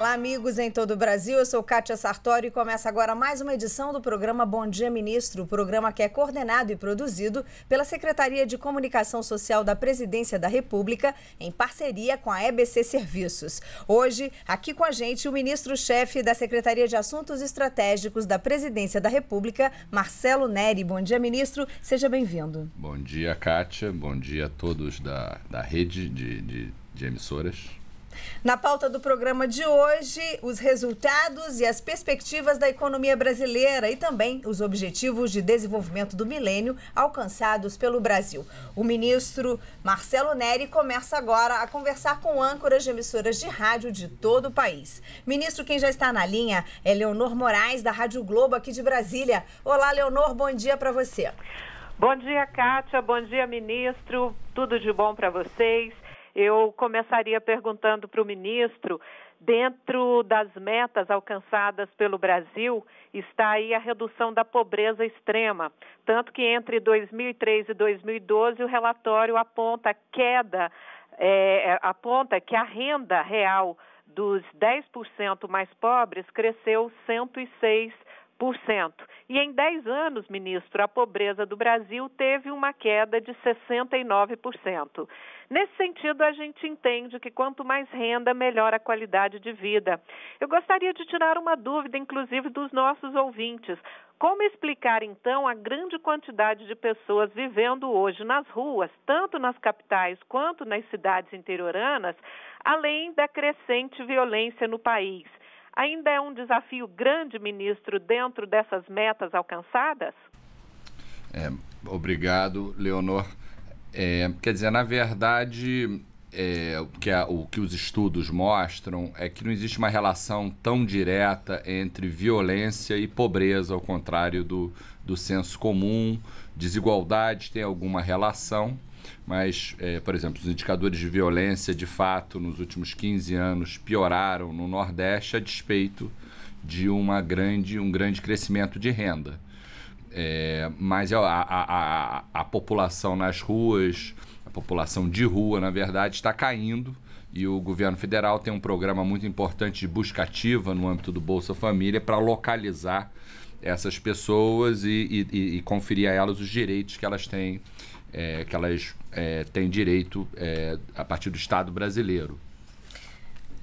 Olá, amigos em todo o Brasil. Eu sou Kátia Sartori e começa agora mais uma edição do programa Bom Dia Ministro, o programa que é coordenado e produzido pela Secretaria de Comunicação Social da Presidência da República, em parceria com a EBC Serviços. Hoje, aqui com a gente, o ministro-chefe da Secretaria de Assuntos Estratégicos da Presidência da República, Marcelo Neri. Bom dia, ministro. Seja bem-vindo. Bom dia, Kátia. Bom dia a todos da, da rede de, de, de emissoras. Na pauta do programa de hoje, os resultados e as perspectivas da economia brasileira e também os objetivos de desenvolvimento do milênio alcançados pelo Brasil. O ministro Marcelo Neri começa agora a conversar com âncoras de emissoras de rádio de todo o país. Ministro, quem já está na linha é Leonor Moraes, da Rádio Globo aqui de Brasília. Olá, Leonor, bom dia para você. Bom dia, Kátia. Bom dia, ministro. Tudo de bom para vocês. Eu começaria perguntando para o ministro, dentro das metas alcançadas pelo Brasil, está aí a redução da pobreza extrema, tanto que entre 2003 e 2012 o relatório aponta queda, é, é, aponta que a renda real dos 10% mais pobres cresceu 106%. E em 10 anos, ministro, a pobreza do Brasil teve uma queda de 69%. Nesse sentido, a gente entende que quanto mais renda, melhor a qualidade de vida. Eu gostaria de tirar uma dúvida, inclusive, dos nossos ouvintes. Como explicar, então, a grande quantidade de pessoas vivendo hoje nas ruas, tanto nas capitais quanto nas cidades interioranas, além da crescente violência no país? Ainda é um desafio grande, ministro, dentro dessas metas alcançadas? É, obrigado, Leonor. É, quer dizer, na verdade, é, o, que a, o, que os estudos mostram é que não existe uma relação tão direta entre violência e pobreza, ao contrário do, do senso comum. Desigualdade tem alguma relação, mas, é, por exemplo, os indicadores de violência de fato nos últimos 15 anos pioraram no Nordeste a despeito de uma grande, um grande crescimento de renda. É, mas é, a, a, a, a população nas ruas, a população de rua, na verdade, está caindo e o governo federal tem um programa muito importante de busca ativa no âmbito do Bolsa Família para localizar essas pessoas e, e, e, conferir a elas os direitos que elas têm, é, que elas é, tem direito é, a partir do Estado brasileiro.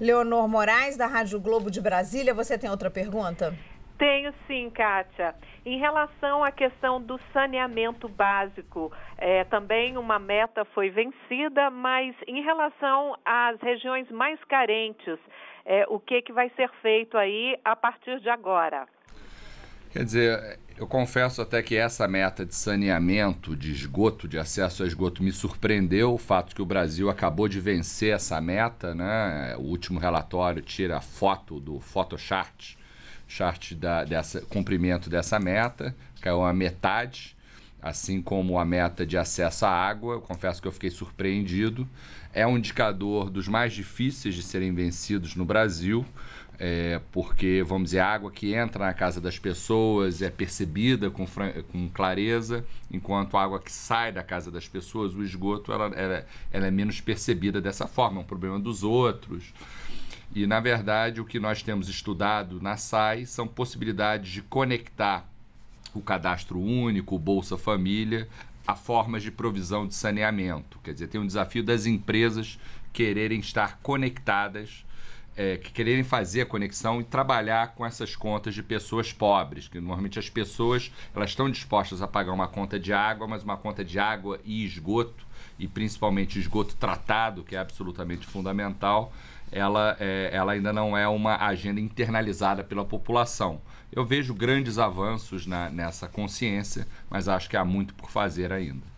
Leonor Moraes, da Rádio Globo de Brasília, você tem outra pergunta? Tenho sim, Kátia. Em relação à questão do saneamento básico, é, também uma meta foi vencida, mas em relação às regiões mais carentes, é, o que, que vai ser feito aí a partir de agora? Quer dizer, eu confesso até que essa meta de saneamento de esgoto, de acesso a esgoto, me surpreendeu o fato que o Brasil acabou de vencer essa meta, né? O último relatório tira a foto do Photoshart, chart da, dessa cumprimento dessa meta, caiu a metade, assim como a meta de acesso à água. Eu confesso que eu fiquei surpreendido. É um indicador dos mais difíceis de serem vencidos no Brasil. É, porque, vamos dizer, a água que entra na casa das pessoas é percebida com, com clareza, enquanto a água que sai da casa das pessoas, o esgoto, ela, ela, ela é menos percebida dessa forma, é um problema dos outros. E, na verdade, o que nós temos estudado na SAI são possibilidades de conectar o cadastro único, o Bolsa Família, a formas de provisão de saneamento. Quer dizer, tem um desafio das empresas quererem estar conectadas é, que quererem fazer a conexão e trabalhar com essas contas de pessoas pobres, que normalmente as pessoas elas estão dispostas a pagar uma conta de água, mas uma conta de água e esgoto, e principalmente esgoto tratado, que é absolutamente fundamental, ela, é, ela ainda não é uma agenda internalizada pela população. Eu vejo grandes avanços na, nessa consciência, mas acho que há muito por fazer ainda.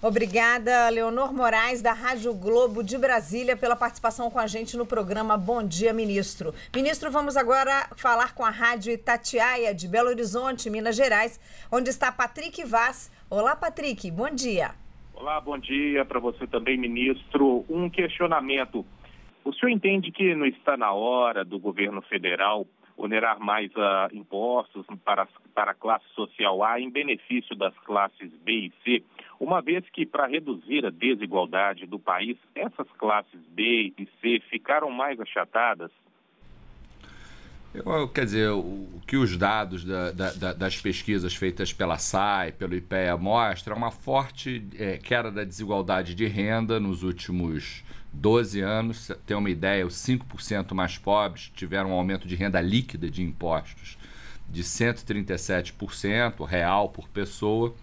Obrigada, Leonor Moraes, da Rádio Globo de Brasília, pela participação com a gente no programa Bom Dia, Ministro. Ministro, vamos agora falar com a Rádio Itatiaia, de Belo Horizonte, Minas Gerais, onde está Patrick Vaz. Olá, Patrick, bom dia. Olá, bom dia para você também, ministro. Um questionamento. O senhor entende que não está na hora do governo federal onerar mais uh, impostos para, para a classe social A em benefício das classes B e C, uma vez que, para reduzir a desigualdade do país, essas classes B e C ficaram mais achatadas? Eu, quer dizer, o que os dados da, da, das pesquisas feitas pela SAI, pelo IPEA, mostram é uma forte é, queda da desigualdade de renda nos últimos 12 anos, tem uma ideia, os 5% mais pobres tiveram um aumento de renda líquida de impostos de 137% real por pessoa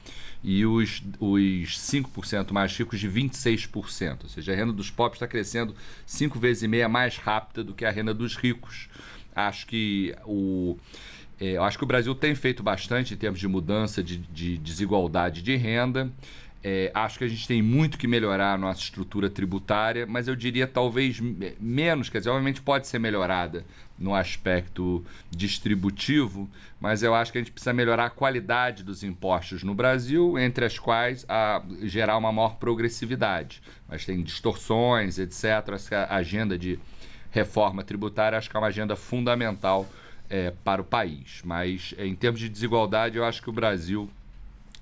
e os, os 5% mais ricos de 26%. Ou seja, a renda dos pobres está crescendo cinco vezes e meia mais rápida do que a renda dos ricos. Acho que o, é, acho que o Brasil tem feito bastante em termos de mudança de, de desigualdade de renda. É, acho que a gente tem muito que melhorar a nossa estrutura tributária, mas eu diria talvez é, menos, quer dizer, obviamente pode ser melhorada no aspecto distributivo, mas eu acho que a gente precisa melhorar a qualidade dos impostos no Brasil, entre as quais a, gerar uma maior progressividade. Mas tem distorções, etc. A agenda de reforma tributária acho que é uma agenda fundamental é, para o país. Mas é, em termos de desigualdade, eu acho que o Brasil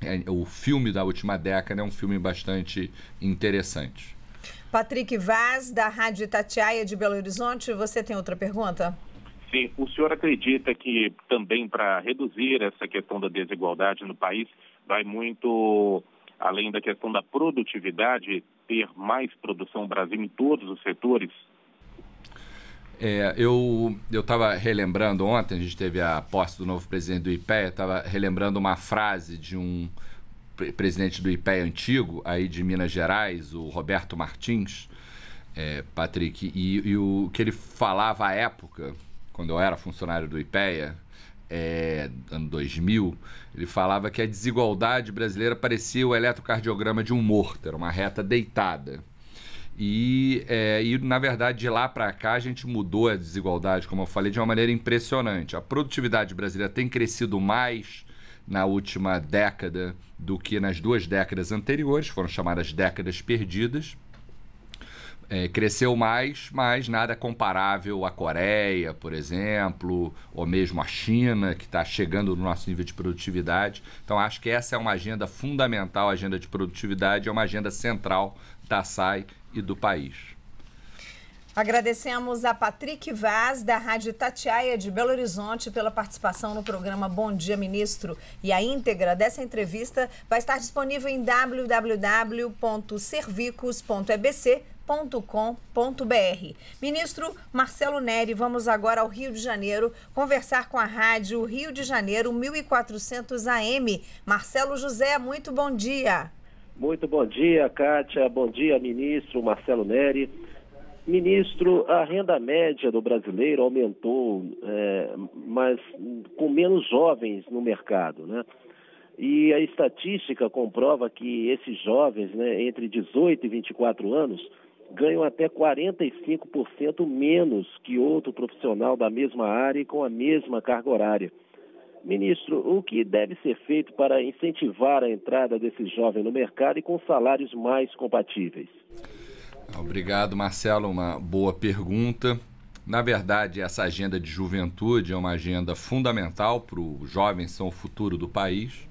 é, o filme da última década é um filme bastante interessante. Patrick Vaz, da Rádio Itatiaia de Belo Horizonte, você tem outra pergunta? Sim, o senhor acredita que também para reduzir essa questão da desigualdade no país, vai muito além da questão da produtividade, ter mais produção no Brasil em todos os setores, é, eu estava relembrando ontem, a gente teve a posse do novo presidente do IPEA, estava relembrando uma frase de um presidente do IPEA antigo, aí de Minas Gerais, o Roberto Martins, é, Patrick, e, e, o que ele falava à época, quando eu era funcionário do IPEA, é, ano 2000, ele falava que a desigualdade brasileira parecia o eletrocardiograma de um morto, era uma reta deitada. E, é, e, na verdade, de lá para cá, a gente mudou a desigualdade, como eu falei, de uma maneira impressionante. A produtividade brasileira tem crescido mais na última década do que nas duas décadas anteriores, foram chamadas décadas perdidas. É, cresceu mais, mas nada comparável à Coreia, por exemplo, ou mesmo à China, que está chegando no nosso nível de produtividade. Então, acho que essa é uma agenda fundamental, a agenda de produtividade é uma agenda central da SAI e do país. Agradecemos a Patrick Vaz, da Rádio Tatiaia de Belo Horizonte, pela participação no programa Bom Dia Ministro. E a íntegra dessa entrevista vai estar disponível em www.servicos.ebc.com.br. Ministro Marcelo Neri, vamos agora ao Rio de Janeiro conversar com a Rádio Rio de Janeiro 1400 AM. Marcelo José, muito bom dia. Muito bom dia, Kátia. Bom dia, ministro Marcelo Neri. Ministro, a renda média do brasileiro aumentou, é, mas com menos jovens no mercado, né? E a estatística comprova que esses jovens, né, entre 18 e 24 anos, ganham até 45% menos que outro profissional da mesma área e com a mesma carga horária. Ministro, o que deve ser feito para incentivar a entrada desse jovem no mercado e com salários mais compatíveis? Obrigado, Marcelo. Uma boa pergunta. Na verdade, essa agenda de juventude é uma agenda fundamental para os jovens, são o futuro do país.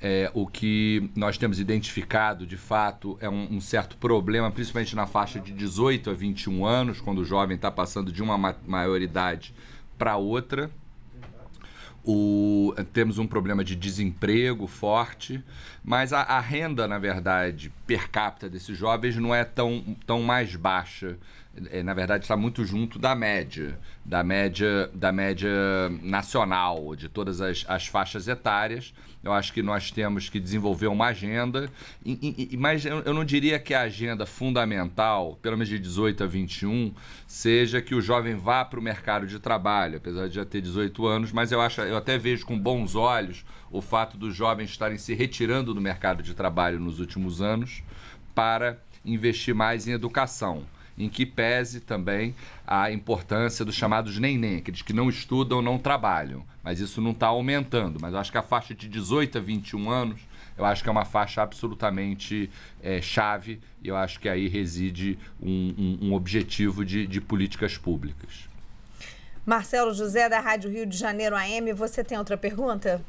É, o que nós temos identificado de fato é um, um, certo problema, principalmente na faixa de 18 a 21 anos, quando o jovem está passando de uma maioridade para outra. O, temos um problema de desemprego forte, mas a, a, renda, na verdade, per capita desses jovens não é tão, tão mais baixa. É, na verdade, está muito junto da média, da média, da média nacional, de todas as, as faixas etárias. Eu acho que nós temos que desenvolver uma agenda, e, e, mas eu não diria que a agenda fundamental, pelo menos de 18 a 21, seja que o jovem vá para o mercado de trabalho, apesar de já ter 18 anos, mas eu, acho, eu até vejo com bons olhos o fato dos jovens estarem se retirando do mercado de trabalho nos últimos anos para investir mais em educação em que pese também a importância dos chamados neném, aqueles que não estudam, não trabalham. Mas isso não está aumentando. Mas eu acho que a faixa de 18 a 21 anos, eu acho que é uma faixa absolutamente é, chave e eu acho que aí reside um, um, um objetivo de, de políticas públicas. Marcelo José, da Rádio Rio de Janeiro AM, você tem outra pergunta?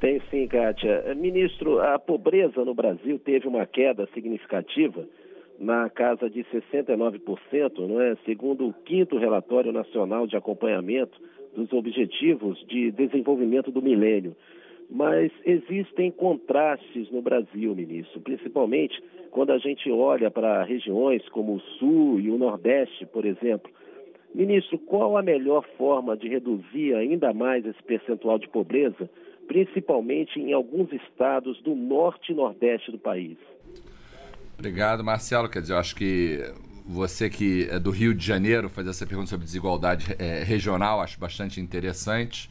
Tenho sim, Kátia. Ministro, a pobreza no Brasil teve uma queda significativa na casa de 69%, não é? segundo o quinto relatório nacional de acompanhamento dos objetivos de desenvolvimento do milênio. Mas existem contrastes no Brasil, ministro, principalmente quando a gente olha para regiões como o Sul e o Nordeste, por exemplo. Ministro, qual a melhor forma de reduzir ainda mais esse percentual de pobreza, principalmente em alguns estados do norte e nordeste do país? Obrigado, Marcelo. Quer dizer, eu acho que você que é do Rio de Janeiro fazer essa pergunta sobre desigualdade é, regional, acho bastante interessante.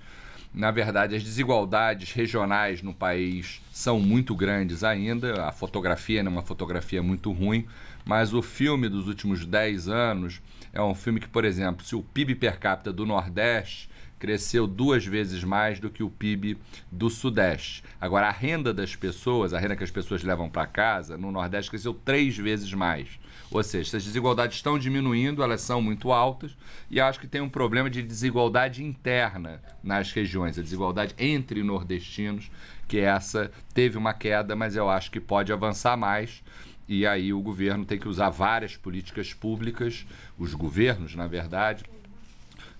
Na verdade, as desigualdades regionais no país são muito grandes ainda. A fotografia é né, uma fotografia muito ruim, mas o filme dos últimos 10 anos é um filme que, por exemplo, se o PIB per capita do Nordeste cresceu duas vezes mais do que o PIB do Sudeste. Agora, a renda das pessoas, a renda que as pessoas levam para casa, no Nordeste cresceu três vezes mais. Ou seja, essas desigualdades estão diminuindo, elas são muito altas, e acho que tem um problema de desigualdade interna nas regiões, a desigualdade entre nordestinos, que essa teve uma queda, mas eu acho que pode avançar mais. E aí o governo tem que usar várias políticas públicas, os governos, na verdade,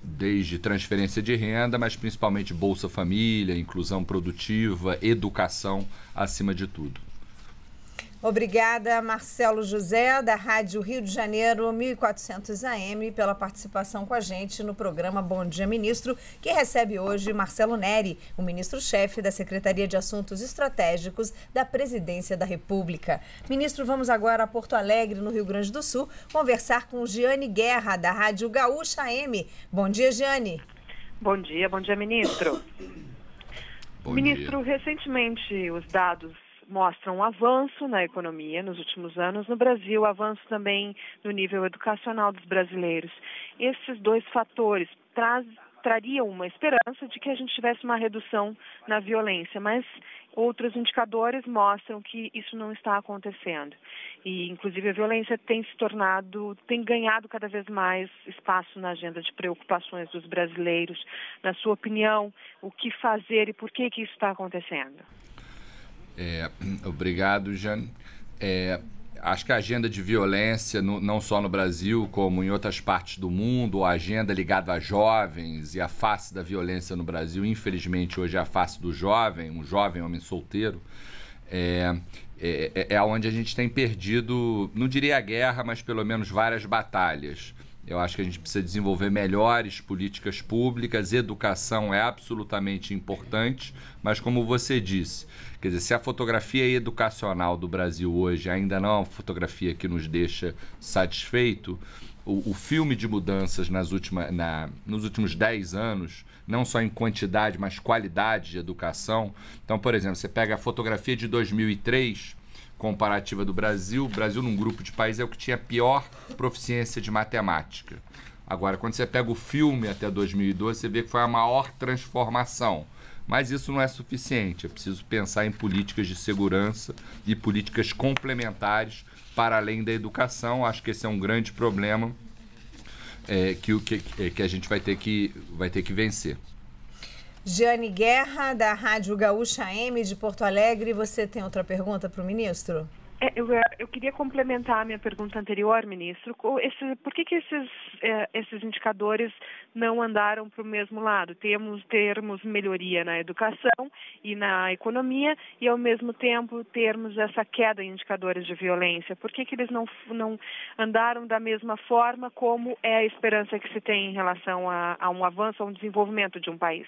desde transferência de renda, mas principalmente Bolsa Família, inclusão produtiva, educação acima de tudo. Obrigada, Marcelo José, da Rádio Rio de Janeiro 1400 AM, pela participação com a gente no programa Bom Dia Ministro, que recebe hoje Marcelo Neri, o ministro-chefe da Secretaria de Assuntos Estratégicos da Presidência da República. Ministro, vamos agora a Porto Alegre, no Rio Grande do Sul, conversar com Giane Guerra, da Rádio Gaúcha AM. Bom dia, Giane. Bom dia, bom dia, ministro. Bom ministro, dia. recentemente os dados mostram um avanço na economia nos últimos anos no Brasil, avanço também no nível educacional dos brasileiros. Esses dois fatores trariam uma esperança de que a gente tivesse uma redução na violência, mas outros indicadores mostram que isso não está acontecendo. E, inclusive, a violência tem se tornado, tem ganhado cada vez mais espaço na agenda de preocupações dos brasileiros. Na sua opinião, o que fazer e por que, que isso está acontecendo? É, obrigado, Jane. É, acho que a agenda de violência, no, não só no Brasil, como em outras partes do mundo, a agenda ligada a jovens e a face da violência no Brasil, infelizmente hoje é a face do jovem, um jovem homem solteiro, é, é, é, é onde a gente tem perdido, não diria a guerra, mas pelo menos várias batalhas. Eu acho que a gente precisa desenvolver melhores políticas públicas, educação é absolutamente importante, mas como você disse, Quer dizer, se a fotografia educacional do Brasil hoje ainda não é uma fotografia que nos deixa satisfeito, o, o filme de mudanças nas última, na, nos últimos 10 anos, não só em quantidade, mas qualidade de educação. Então, por exemplo, você pega a fotografia de 2003 comparativa do Brasil, o Brasil num grupo de países é o que tinha pior proficiência de matemática. Agora, quando você pega o filme até 2012, você vê que foi a maior transformação. Mas isso não é suficiente. É preciso pensar em políticas de segurança e políticas complementares para além da educação. Acho que esse é um grande problema é, que, que, é, que a gente vai ter que, vai ter que vencer. Jane Guerra, da Rádio Gaúcha M de Porto Alegre. Você tem outra pergunta para o ministro? É, eu, é, eu, queria complementar a minha pergunta anterior, ministro. Esse, por que, que esses, é, esses indicadores não andaram para o mesmo lado. Temos termos melhoria na educação e na economia e, ao mesmo tempo, termos essa queda em indicadores de violência. Por que, que eles não, não andaram da mesma forma como é a esperança que se tem em relação a, a um avanço, a um desenvolvimento de um país?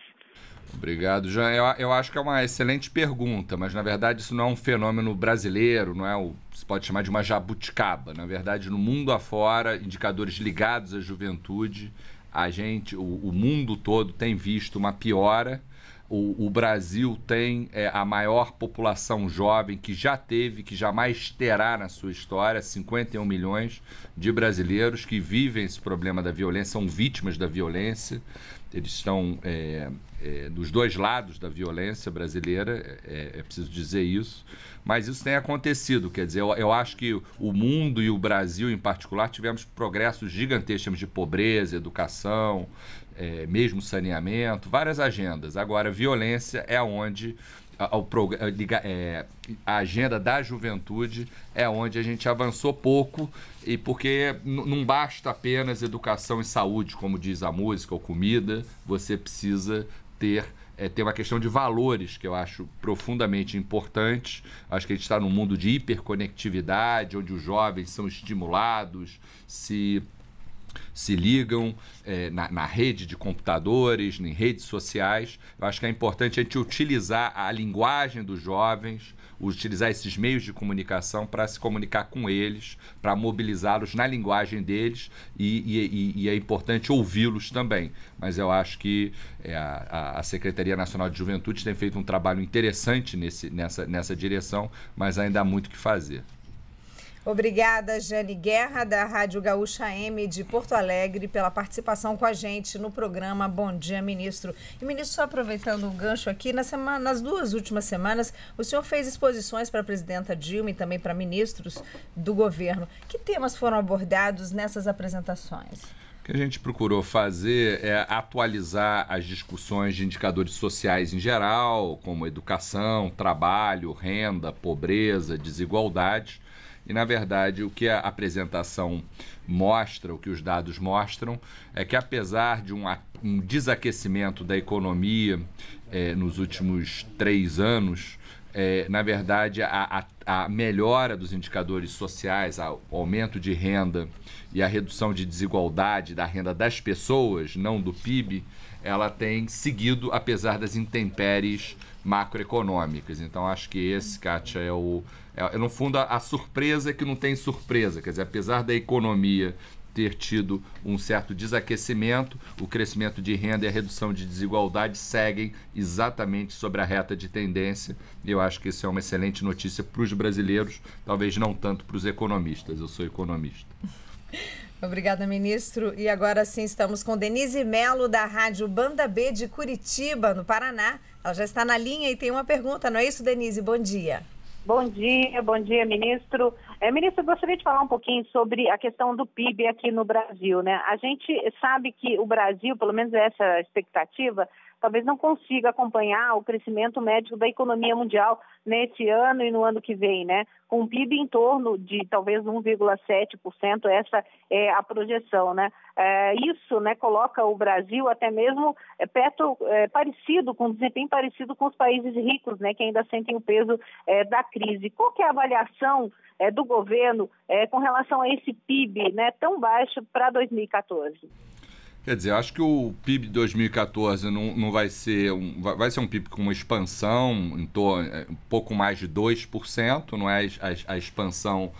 Obrigado, Jean. Eu, eu, acho que é uma excelente pergunta, mas na verdade isso não é um fenômeno brasileiro, não é o se pode chamar de uma jabuticaba. Na verdade, no mundo afora, indicadores ligados à juventude a gente, o, o mundo todo tem visto uma piora. O, o, Brasil tem é, a maior população jovem que já teve, que jamais terá na sua história, 51 milhões de brasileiros que vivem esse problema da violência, são vítimas da violência, eles estão é, é, dos dois lados da violência brasileira, é, é, preciso dizer isso, mas isso tem acontecido. Quer dizer, eu, eu, acho que o mundo e o Brasil em particular tivemos progressos gigantescos de pobreza, educação, é, mesmo saneamento, várias agendas. Agora, violência é onde ao, é, a agenda da juventude é onde a gente avançou pouco e porque não basta apenas educação e saúde, como diz a música, ou comida, você precisa ter. É, tem uma questão de valores que eu acho profundamente importante. Acho que a gente está num mundo de hiperconectividade, onde os jovens são estimulados, se se ligam é, na, na, rede de computadores, em redes sociais. Eu acho que é importante a gente utilizar a linguagem dos jovens utilizar esses meios de comunicação para se comunicar com eles, para mobilizá-los na linguagem deles e, e, e é importante ouvi-los também. Mas eu acho que é, a, a, Secretaria Nacional de Juventude tem feito um trabalho interessante nesse, nessa, nessa direção, mas ainda há muito o que fazer. Obrigada, Jane Guerra, da Rádio Gaúcha M de Porto Alegre, pela participação com a gente no programa Bom Dia, Ministro. E, ministro, só aproveitando o gancho aqui, na semana, nas duas últimas semanas, o senhor fez exposições para a presidenta Dilma e também para ministros do governo. Que temas foram abordados nessas apresentações? O que a gente procurou fazer é atualizar as discussões de indicadores sociais em geral, como educação, trabalho, renda, pobreza, desigualdade. E, na verdade, o que a apresentação mostra, o que os dados mostram, é que apesar de um, um desaquecimento da economia é, nos últimos três anos, é, na verdade, a, a, a, melhora dos indicadores sociais, o aumento de renda e a redução de desigualdade da renda das pessoas, não do PIB, ela tem seguido, apesar das intempéries macroeconômicas. Então acho que esse, Kátia, é o. É, é, no fundo, a, a surpresa é que não tem surpresa. Quer dizer, apesar da economia ter tido um certo desaquecimento, o crescimento de renda e a redução de desigualdade seguem exatamente sobre a reta de tendência. Eu acho que isso é uma excelente notícia para os brasileiros, talvez não tanto para os economistas. Eu sou economista. Obrigada, ministro. E agora sim estamos com Denise Melo, da Rádio Banda B de Curitiba, no Paraná. Ela já está na linha e tem uma pergunta, não é isso, Denise? Bom dia. Bom dia, bom dia, ministro. É, ministro, eu gostaria de falar um pouquinho sobre a questão do PIB aqui no Brasil. Né? A gente sabe que o Brasil, pelo menos essa é expectativa, talvez não consiga acompanhar o crescimento médio da economia mundial nesse ano e no ano que vem, né? Com PIB em torno de talvez 1,7%, essa é a projeção, né? É, isso, né, coloca o Brasil até mesmo é, perto, é, parecido, com desempenho parecido com os países ricos, né, que ainda sentem o peso é, da crise. Qual que é a avaliação é, do governo é, com relação a esse PIB, né, tão baixo para 2014? Quer dizer, acho que o PIB de 2014 não, não vai ser um, vai ser um PIB com uma expansão em torno, é, um pouco mais de 2%, não é a, a expansão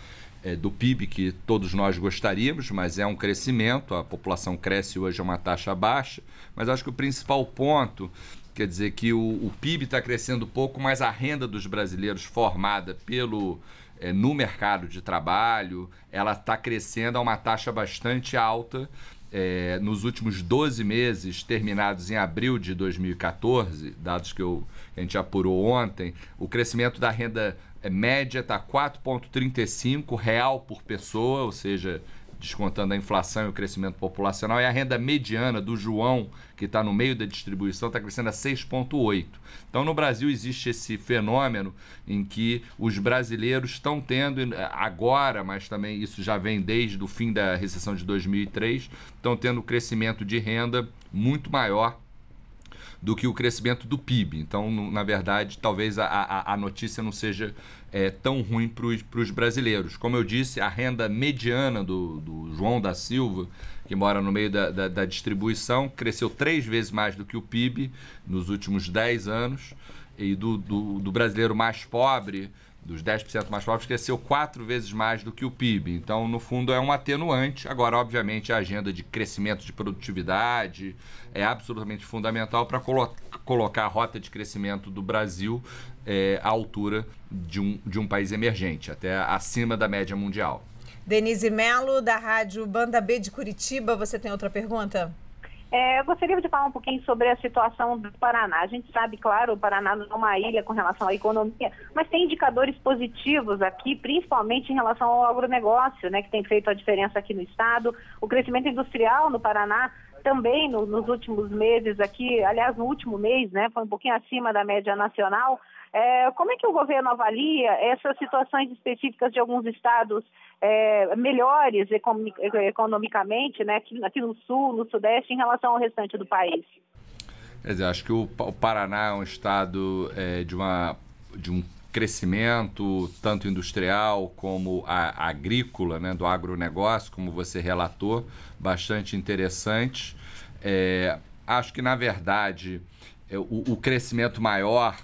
é, do PIB que todos nós gostaríamos, mas é um crescimento, a população cresce hoje a uma taxa baixa, mas acho que o principal ponto quer dizer que o, o PIB está crescendo pouco, mas a renda dos brasileiros formada pelo é, no mercado de trabalho, ela está crescendo a uma taxa bastante alta é, nos últimos 12 meses, terminados em abril de 2014, dados que, eu, a gente apurou ontem, o crescimento da renda é, média está 4,35 real por pessoa, ou seja, descontando a inflação e o crescimento populacional, e a renda mediana do João, que está no meio da distribuição, está crescendo a 6,8. Então, no Brasil existe esse fenômeno em que os brasileiros estão tendo, eh, agora, mas também isso já vem desde o fim da recessão de 2003, estão tendo crescimento de renda muito maior do que o crescimento do PIB. Então, na verdade, talvez a, a, a notícia não seja é, tão ruim para os brasileiros. Como eu disse, a renda mediana do, do, João da Silva, que mora no meio da, da, da distribuição, cresceu três vezes mais do que o PIB nos últimos dez anos. E do, do, do brasileiro mais pobre, dos 10% mais pobres, cresceu quatro vezes mais do que o PIB. Então, no fundo, é um atenuante. Agora, obviamente, a agenda de crescimento de produtividade é absolutamente fundamental para colo colocar a rota de crescimento do Brasil é, à altura de um, de um país emergente, até acima da média mundial. Denise Melo, da Rádio Banda B de Curitiba, você tem outra pergunta? É, eu gostaria de falar um pouquinho sobre a situação do Paraná. A gente sabe, claro, o Paraná não é uma ilha com relação à economia, mas tem indicadores positivos aqui, principalmente em relação ao agronegócio, né, que tem feito a diferença aqui no estado. O crescimento industrial no Paraná também no, nos últimos meses aqui, aliás, no último mês, né, foi um pouquinho acima da média nacional, é, como é que o governo avalia essas situações específicas de alguns estados é, melhores economicamente, né, aqui, aqui, no sul, no sudeste, em relação ao restante do país? Quer dizer, acho que o, o Paraná é um estado é, de, uma, de um crescimento tanto industrial como a, a agrícola, né, do agronegócio, como você relatou, bastante interessante. É, acho que, na verdade, é, o, o crescimento maior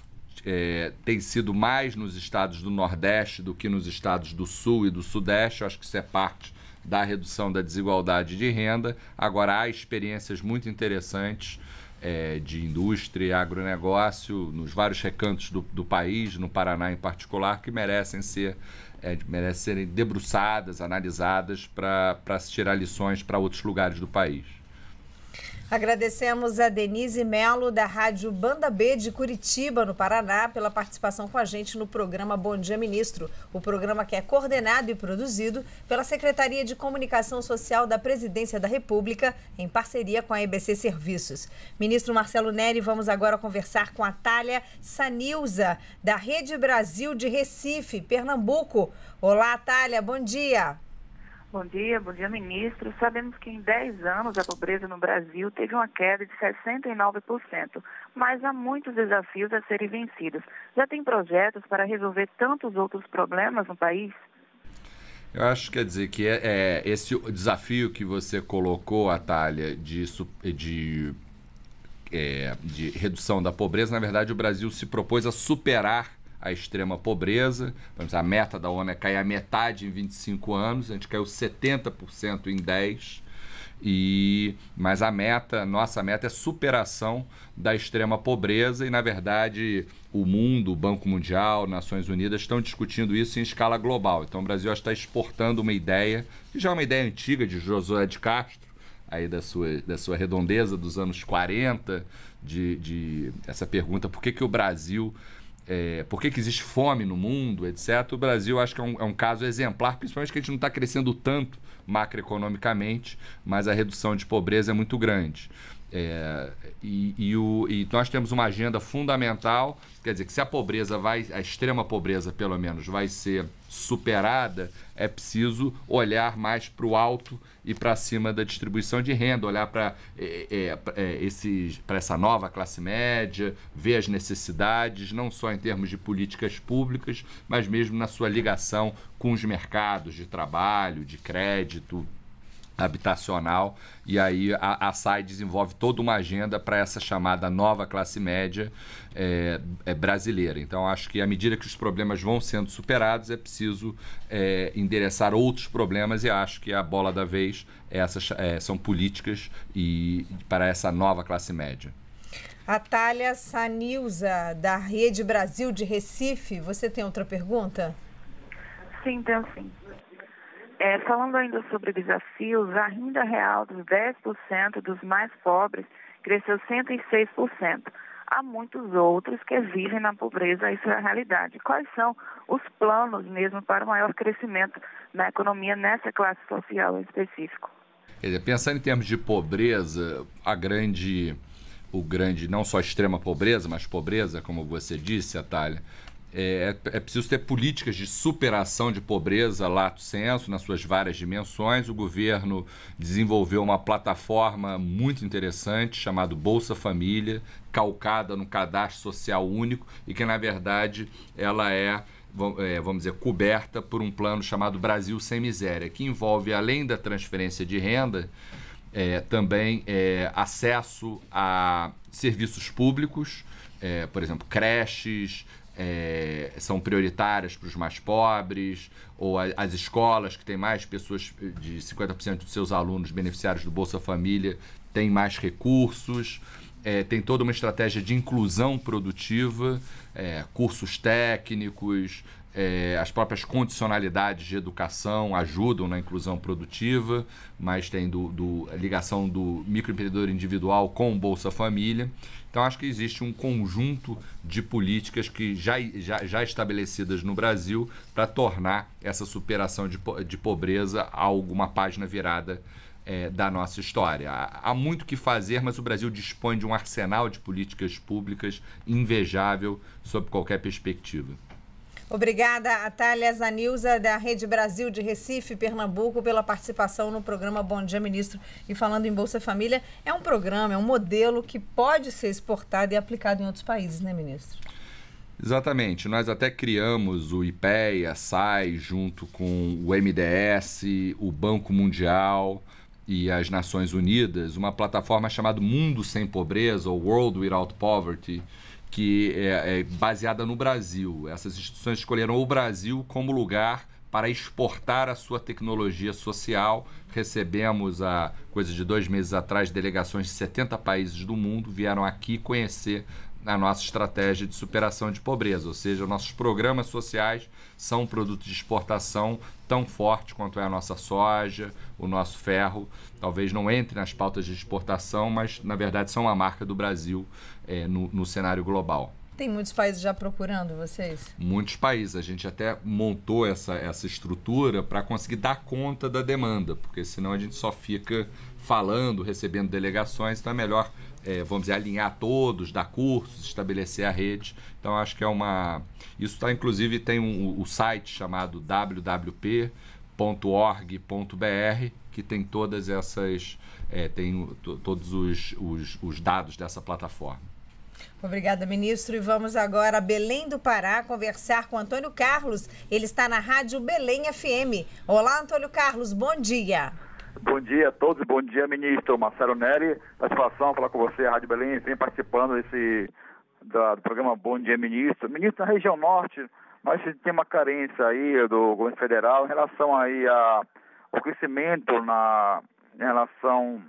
é, tem sido mais nos estados do Nordeste do que nos estados do Sul e do Sudeste. Eu acho que isso é parte da redução da desigualdade de renda. Agora, há experiências muito interessantes é, de indústria e agronegócio nos vários recantos do, do, país, no Paraná em particular, que merecem ser é, merecem serem debruçadas, analisadas para se tirar lições para outros lugares do país. Agradecemos a Denise Melo, da Rádio Banda B de Curitiba, no Paraná, pela participação com a gente no programa Bom Dia Ministro. O programa que é coordenado e produzido pela Secretaria de Comunicação Social da Presidência da República, em parceria com a EBC Serviços. Ministro Marcelo Neri, vamos agora conversar com a Thalia Sanilza, da Rede Brasil de Recife, Pernambuco. Olá, Thalia, bom dia. Bom dia, bom dia, ministro. Sabemos que em 10 anos a pobreza no Brasil teve uma queda de 69%, mas há muitos desafios a serem vencidos. Já tem projetos para resolver tantos outros problemas no país? Eu acho quer dizer que é, é esse desafio que você colocou, Atalha, de, de, é, de redução da pobreza, na verdade o Brasil se propôs a superar a extrema pobreza. Vamos a meta da ONU é cair a metade em 25 anos, a gente caiu 70% em 10. E, mas a meta, nossa meta é superação da extrema pobreza e, na verdade, o mundo, o Banco Mundial, Nações Unidas estão discutindo isso em escala global. Então, o Brasil está exportando uma ideia, que já é uma ideia antiga de Josué de Castro, aí da sua, da sua redondeza dos anos 40, de, de essa pergunta, por que, que o Brasil é, por que, que, existe fome no mundo, etc. O Brasil acho que é um, é um caso exemplar, principalmente que a gente não está crescendo tanto macroeconomicamente, mas a redução de pobreza é muito grande. É, e, e, o, e, nós temos uma agenda fundamental, quer dizer, que se a pobreza vai, a extrema pobreza pelo menos, vai ser superada, é preciso olhar mais para o alto e para cima da distribuição de renda, olhar para é, é, é essa nova classe média, ver as necessidades, não só em termos de políticas públicas, mas mesmo na sua ligação com os mercados de trabalho, de crédito, habitacional e aí a, a SAI desenvolve toda uma agenda para essa chamada nova classe média é, é, brasileira. Então, acho que à medida que os problemas vão sendo superados, é preciso é, endereçar outros problemas e acho que a bola da vez é essas é, são políticas e para essa nova classe média. A Thalia Sanilza, da Rede Brasil de Recife, você tem outra pergunta? Sim, tenho sim. É, falando ainda sobre desafios, a renda real dos 10% dos mais pobres cresceu 106%. Há muitos outros que vivem na pobreza, isso é a realidade. Quais são os planos mesmo para o maior crescimento na economia nessa classe social em específico? Quer dizer, pensando em termos de pobreza, a grande, o grande, não só extrema pobreza, mas pobreza, como você disse, Atalha, é, é, é, preciso ter políticas de superação de pobreza, lato senso, nas suas várias dimensões. O governo desenvolveu uma plataforma muito interessante chamada Bolsa Família, calcada no cadastro social único e que, na verdade, ela é, é vamos dizer, coberta por um plano chamado Brasil Sem Miséria, que envolve, além da transferência de renda, é, também é, acesso a serviços públicos, é, por exemplo, creches, é, são prioritárias para os mais pobres, ou a, as escolas que têm mais pessoas, de 50% dos seus alunos beneficiários do Bolsa Família, têm mais recursos. É, tem toda uma estratégia de inclusão produtiva, é, cursos técnicos, é, as próprias condicionalidades de educação ajudam na inclusão produtiva, mas tem do, do, a ligação do microempreendedor individual com o Bolsa Família. Então, acho que existe um conjunto de políticas que já, já, já estabelecidas no Brasil para tornar essa superação de, de pobreza alguma página virada é, da nossa história. Há, há muito que fazer, mas o Brasil dispõe de um arsenal de políticas públicas invejável sob qualquer perspectiva. Obrigada a Zanilza, da Rede Brasil de Recife, Pernambuco, pela participação no programa Bom Dia Ministro. E falando em Bolsa Família, é um programa, é um modelo que pode ser exportado e aplicado em outros países, né, ministro? Exatamente. Nós até criamos o IPEA, a SAI, junto com o MDS, o Banco Mundial e as Nações Unidas, uma plataforma chamada Mundo Sem Pobreza, ou World Without Poverty, que é, é baseada no Brasil. Essas instituições escolheram o Brasil como lugar para exportar a sua tecnologia social. Recebemos, há coisa de dois meses atrás, delegações de 70 países do mundo vieram aqui conhecer a nossa estratégia de superação de pobreza, ou seja, nossos programas sociais são um produto de exportação tão forte quanto é a nossa soja, o nosso ferro. Talvez não entre nas pautas de exportação, mas na verdade são uma marca do Brasil é, no, no cenário global. Tem muitos países já procurando vocês? Muitos países. A gente até montou essa, essa estrutura para conseguir dar conta da demanda, porque senão a gente só fica falando, recebendo delegações, então é melhor, é, vamos dizer, alinhar todos, dar cursos, estabelecer a rede. Então acho que é uma. Isso está inclusive, tem um, o site chamado www.org.br, que tem todas essas. É, tem todos os, os, os dados dessa plataforma. Obrigada, ministro. E vamos agora a Belém do Pará conversar com Antônio Carlos. Ele está na Rádio Belém FM. Olá, Antônio Carlos, bom dia. Bom dia a todos, bom dia, ministro Marcelo Neri. É satisfação falar com você, a Rádio Belém, vem participando desse, da, do programa Bom Dia, Ministro. Ministro, na região norte, nós temos uma carência aí do governo federal em relação aí a, ao crescimento na, em relação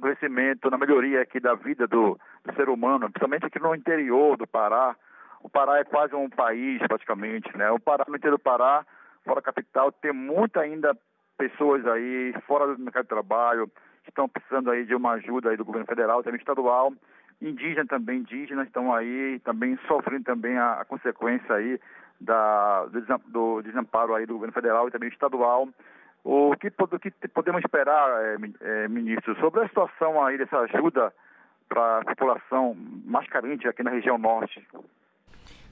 crescimento, na melhoria aqui da vida do, do ser humano, principalmente aqui no interior do Pará. O Pará é quase um país, praticamente, né? O Pará, no interior do Pará, fora a capital, tem muita ainda pessoas aí fora do mercado de trabalho, que estão precisando aí de uma ajuda aí do governo federal, também estadual, indígenas também, indígenas estão aí também sofrendo também a, a consequência aí da, do, do desamparo aí do governo federal e também estadual. O que, que podemos esperar, é, é, ministro, sobre a situação aí dessa ajuda para a população mais carente aqui na região norte?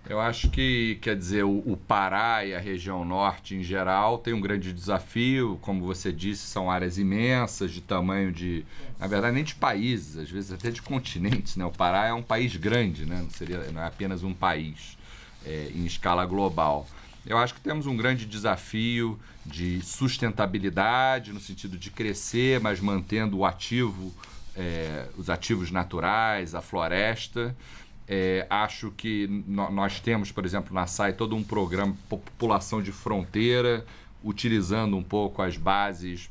Eu acho que, quer dizer, o, o, Pará e a região norte em geral tem um grande desafio, como você disse, são áreas imensas, de tamanho de. Na verdade, nem de países, às vezes até de continentes, né? O Pará é um país grande, né? Não, seria, não é apenas um país é, em escala global. Eu acho que temos um grande desafio de sustentabilidade, no sentido de crescer, mas mantendo o ativo, é, os ativos naturais, a floresta. É, acho que nós temos, por exemplo, na SAI todo um programa População de Fronteira, utilizando um pouco as bases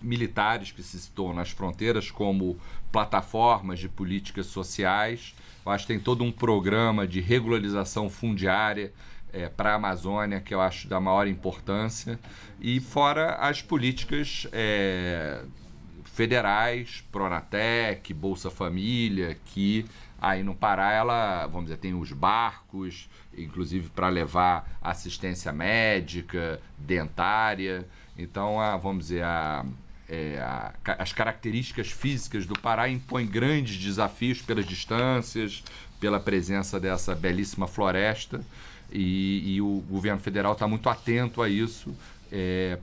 militares que se situam nas fronteiras como plataformas de políticas sociais. Eu acho que tem todo um programa de regularização fundiária é, para a Amazônia, que eu acho da maior importância, e fora as políticas é, federais, Pronatec, Bolsa Família, que aí no Pará ela, vamos dizer, tem os barcos, inclusive para levar assistência médica, dentária. Então, a, vamos dizer, a, é, a, as características físicas do Pará impõem grandes desafios pelas distâncias, pela presença dessa belíssima floresta e, e o governo federal está muito atento a isso, é,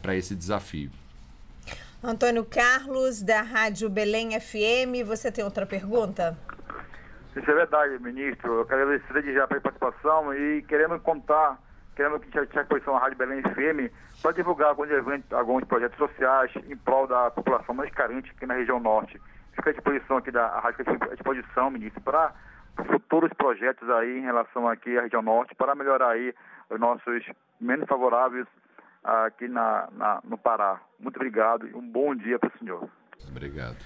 para é, esse desafio. Antônio Carlos, da Rádio Belém FM, você tem outra pergunta? Isso é verdade, ministro. Eu quero agradecer já pela participação e queremos contar, queremos que a exposição da Rádio Belém FM para divulgar alguns eventos, alguns projetos sociais em prol da população mais carente aqui na região norte. Fica à disposição aqui da Rádio Rádio à disposição, ministro, para futuros projetos aí em relação aqui à região norte para melhorar aí os nossos menos favoráveis aqui na, na no Pará. Muito obrigado e um bom dia para o senhor. Obrigado.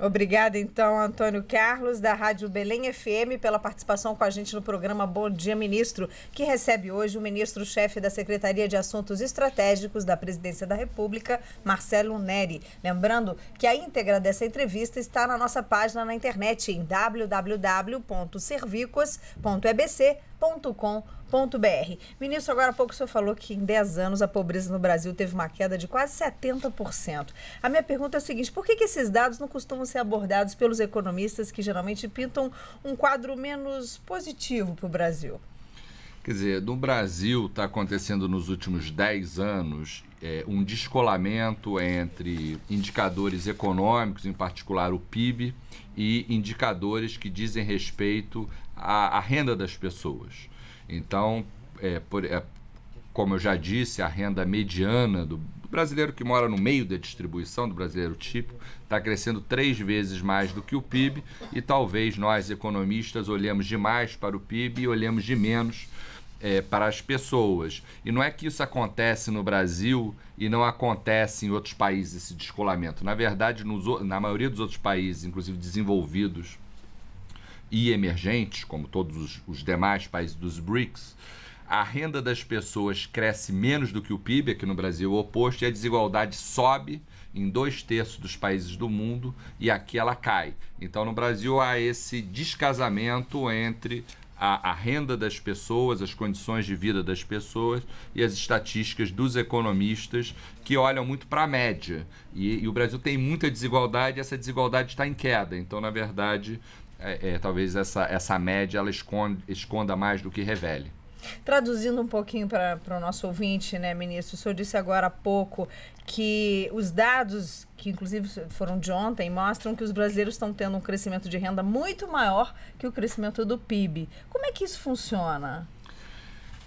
Obrigada, então, Antônio Carlos, da Rádio Belém FM, pela participação com a gente no programa Bom Dia Ministro, que recebe hoje o ministro-chefe da Secretaria de Assuntos Estratégicos da Presidência da República, Marcelo Neri. Lembrando que a íntegra dessa entrevista está na nossa página na internet em www.servicos.ebc.com.br Ministro, agora há pouco o senhor falou que em 10 anos a pobreza no Brasil teve uma queda de quase 70%. A minha pergunta é a seguinte: por que, que esses dados não costumam ser abordados pelos economistas que geralmente pintam um quadro menos positivo para o Brasil? Quer dizer, no Brasil está acontecendo nos últimos 10 anos é, um descolamento entre indicadores econômicos, em particular o PIB, e indicadores que dizem respeito à, à renda das pessoas. Então, é, por, é, como eu já disse, a renda mediana do, brasileiro que mora no meio da distribuição, do brasileiro típico, está crescendo três vezes mais do que o PIB e talvez nós, economistas, olhemos demais para o PIB e olhemos de menos é, para as pessoas. E não é que isso acontece no Brasil e não acontece em outros países, esse descolamento. Na verdade, nos, na maioria dos outros países, inclusive desenvolvidos, e emergentes, como todos os, os demais países dos BRICS, a renda das pessoas cresce menos do que o PIB, aqui no Brasil o oposto, e a desigualdade sobe em dois terços dos países do mundo e aqui ela cai. Então, no Brasil, há esse descasamento entre a, a, renda das pessoas, as condições de vida das pessoas e as estatísticas dos economistas que olham muito para a média. E, e, o Brasil tem muita desigualdade e essa desigualdade está em queda. Então, na verdade, é, é, talvez essa, essa média ela esconde, esconda mais do que revele. Traduzindo um pouquinho para o nosso ouvinte, né, ministro? O senhor disse agora há pouco que os dados, que inclusive foram de ontem, mostram que os brasileiros estão tendo um crescimento de renda muito maior que o crescimento do PIB. Como é que isso funciona?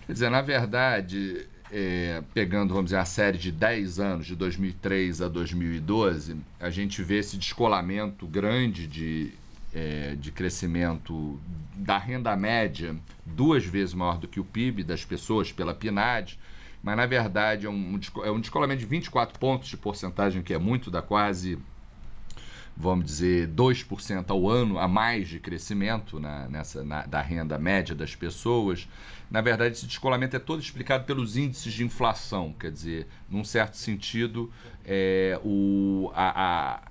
Quer dizer, na verdade, é, pegando, vamos dizer, a série de 10 anos, de 2003 a 2012, a gente vê esse descolamento grande de, é, de crescimento da renda média duas vezes maior do que o PIB das pessoas pela PNAD, mas na verdade é um, é um descolamento de 24 pontos de porcentagem, que é muito, da quase, vamos dizer, 2% ao ano a mais de crescimento na, nessa, na, da renda média das pessoas. Na verdade, esse descolamento é todo explicado pelos índices de inflação, quer dizer, num certo sentido, é, o, a, a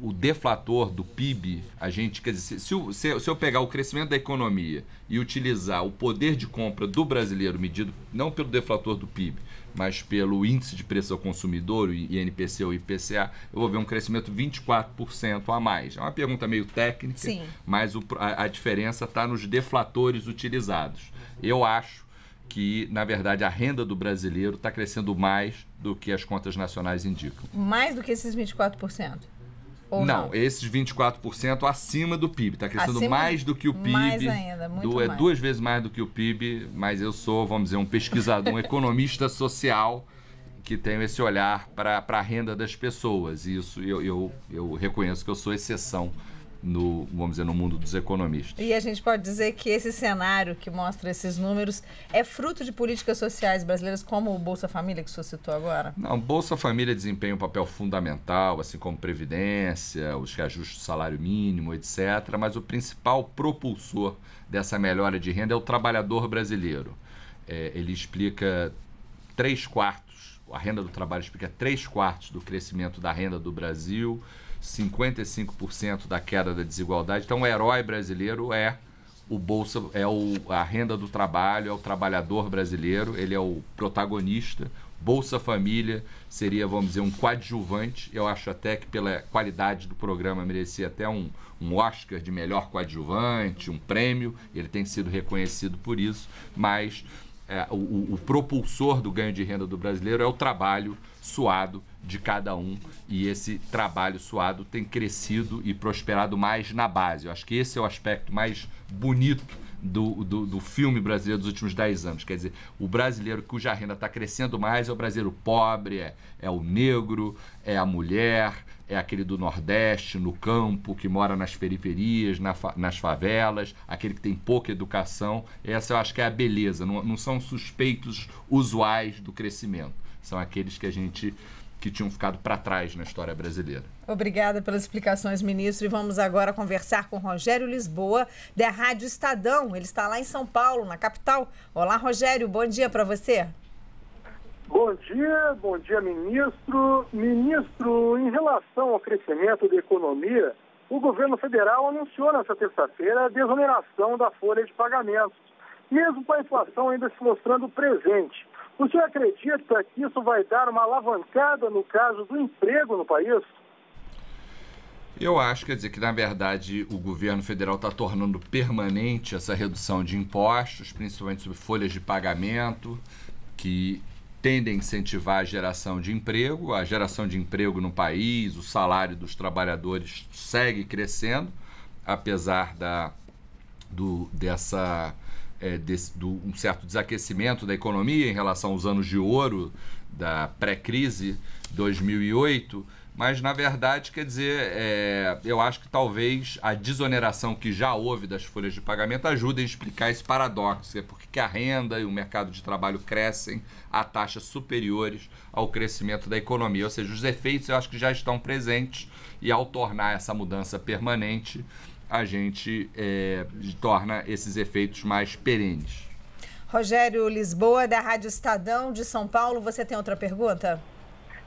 o deflator do PIB, a gente, quer dizer, se, se, se, eu pegar o crescimento da economia e utilizar o poder de compra do brasileiro, medido não pelo deflator do PIB, mas pelo índice de preço ao consumidor, o INPC ou IPCA, eu vou ver um crescimento 24% a mais. É uma pergunta meio técnica, Sim. mas o, a, a diferença está nos deflatores utilizados. Eu acho que, na verdade, a renda do brasileiro está crescendo mais do que as contas nacionais indicam. Mais do que esses 24%? Ou não, não, esses 24% acima do PIB, está crescendo acima, mais do que o PIB. Mais ainda, muito do, É duas vezes mais do que o PIB, mas eu sou, vamos dizer, um pesquisador, um economista social que tenho esse olhar para a renda das pessoas. E isso eu, eu, eu reconheço que eu sou exceção no, vamos dizer, no mundo dos economistas. E a gente pode dizer que esse cenário que mostra esses números é fruto de políticas sociais brasileiras, como o Bolsa Família que o senhor citou agora? Não, Bolsa Família desempenha um papel fundamental, assim como Previdência, os reajustes do salário mínimo, etc. Mas o principal propulsor dessa melhora de renda é o trabalhador brasileiro. É, ele explica três quartos, a renda do trabalho explica três quartos do crescimento da renda do Brasil 55% da queda da desigualdade. Então, o herói brasileiro é o bolsa, é o, a renda do trabalho, é o trabalhador brasileiro, ele é o protagonista. Bolsa Família seria, vamos dizer, um coadjuvante. Eu acho até que pela qualidade do programa merecia até um, um Oscar de melhor coadjuvante, um prêmio. Ele tem sido reconhecido por isso, mas é, o, o propulsor do ganho de renda do brasileiro é o trabalho suado de cada um e esse trabalho suado tem crescido e prosperado mais na base. Eu acho que esse é o aspecto mais bonito do, do, do, filme brasileiro dos últimos 10 anos. Quer dizer, o brasileiro cuja renda está crescendo mais é o brasileiro pobre, é, é o negro, é a mulher, é aquele do Nordeste, no campo, que mora nas periferias, na fa nas favelas, aquele que tem pouca educação. Essa eu acho que é a beleza, não, não são suspeitos usuais do crescimento. São aqueles que a gente que tinham ficado para trás na história brasileira. Obrigada pelas explicações, ministro. E vamos agora conversar com Rogério Lisboa, da Rádio Estadão. Ele está lá em São Paulo, na capital. Olá, Rogério, bom dia para você. Bom dia, bom dia, ministro. Ministro, em relação ao crescimento da economia, o governo federal anunciou nesta terça-feira a desoneração da folha de pagamentos, mesmo com a inflação ainda se mostrando presente. O senhor acredita que isso vai dar uma alavancada no caso do emprego no país? Eu acho, quer dizer, que na verdade o governo federal está tornando permanente essa redução de impostos, principalmente sobre folhas de pagamento, que tendem a incentivar a geração de emprego. A geração de emprego no país, o salário dos trabalhadores segue crescendo, apesar da, do, dessa é, do, um certo desaquecimento da economia em relação aos anos de ouro da pré-crise 2008, mas na verdade, quer dizer, é, eu acho que talvez a desoneração que já houve das folhas de pagamento ajude a explicar esse paradoxo, é porque a renda e o mercado de trabalho crescem a taxas superiores ao crescimento da economia, ou seja, os efeitos eu acho que já estão presentes e ao tornar essa mudança permanente, a gente é, torna esses efeitos mais perenes. Rogério Lisboa, da Rádio Estadão de São Paulo, você tem outra pergunta?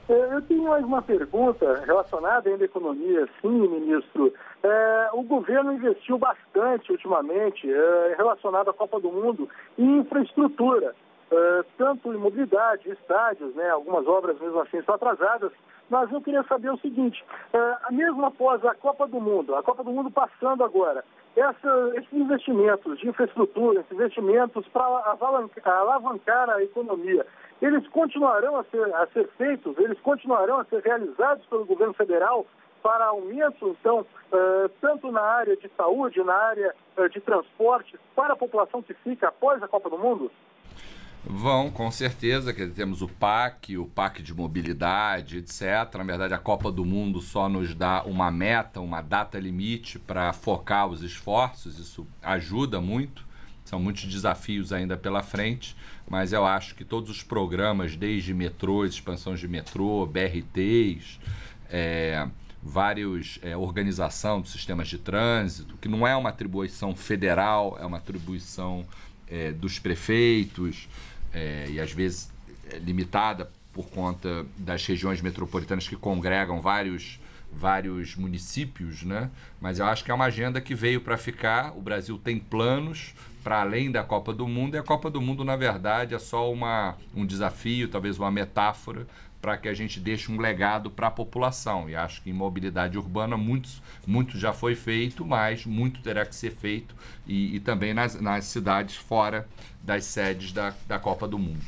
É, eu tenho mais uma pergunta relacionada ainda à economia, sim, ministro. É, o governo investiu bastante ultimamente, é, relacionado à Copa do Mundo, em infraestrutura. Ah, tanto em mobilidade, estádios, né, algumas obras mesmo assim estão atrasadas, mas eu queria saber o seguinte, uh, mesmo após a Copa do Mundo, a Copa do Mundo passando agora, essa, esses investimentos de infraestrutura, esses investimentos para alavancar, alavancar a economia, eles continuarão a ser, a ser feitos, eles continuarão a ser realizados pelo governo federal para aumento, então, ah, tanto na área de saúde, na área de transporte, para a população que fica após a Copa do Mundo? Vão, com certeza, que temos o PAC, o PAC de mobilidade, etc. Na verdade, a Copa do Mundo só nos dá uma meta, uma data limite para focar os esforços, isso ajuda muito. São muitos desafios ainda pela frente, mas eu acho que todos os programas, desde metrôs, expansão de metrô, BRTs, é, vários é, organização dos sistemas de trânsito, que não é uma atribuição federal, é uma atribuição é, dos prefeitos, é, e às vezes é limitada por conta das regiões metropolitanas que congregam vários vários municípios, né? Mas eu acho que é uma agenda que veio para ficar. O Brasil tem planos para além da Copa do Mundo e a Copa do Mundo, na verdade, é só uma, um desafio, talvez uma metáfora para que a gente deixe um legado para a população. E acho que em mobilidade urbana muitos, muito já foi feito, mas muito terá que ser feito e, e também nas, nas cidades fora das sedes da, da Copa do Mundo.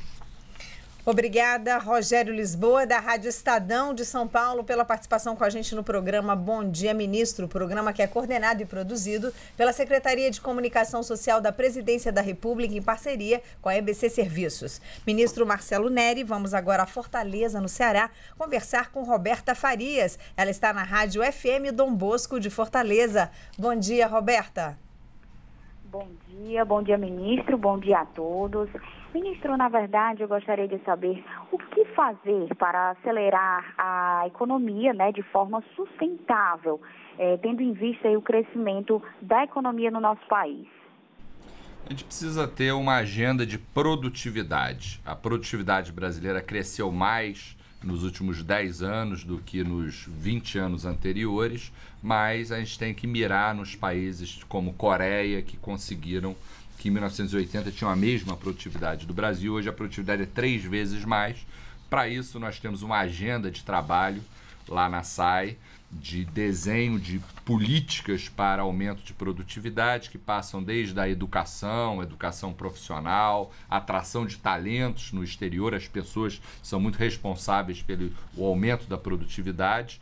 Obrigada, Rogério Lisboa, da Rádio Estadão de São Paulo, pela participação com a gente no programa Bom Dia Ministro, programa que é coordenado e produzido pela Secretaria de Comunicação Social da Presidência da República em parceria com a EBC Serviços. Ministro Marcelo Neri, vamos agora a Fortaleza, no Ceará, conversar com Roberta Farias. Ela está na Rádio FM Dom Bosco de Fortaleza. Bom dia, Roberta. Bom dia, bom dia, ministro, bom dia a todos. Ministro, na verdade, eu gostaria de saber o que fazer para acelerar a economia né, de forma sustentável, eh, tendo em vista aí, o crescimento da economia no nosso país. A gente precisa ter uma agenda de produtividade. A produtividade brasileira cresceu mais nos últimos 10 anos do que nos 20 anos anteriores, mas a gente tem que mirar nos países como Coreia, que conseguiram, que em 1980 tinham a mesma produtividade do Brasil, hoje a produtividade é três vezes mais. Para isso, nós temos uma agenda de trabalho lá na SAI de desenho de políticas para aumento de produtividade, que passam desde a educação, educação profissional, atração de talentos no exterior, as pessoas são muito responsáveis pelo aumento da produtividade,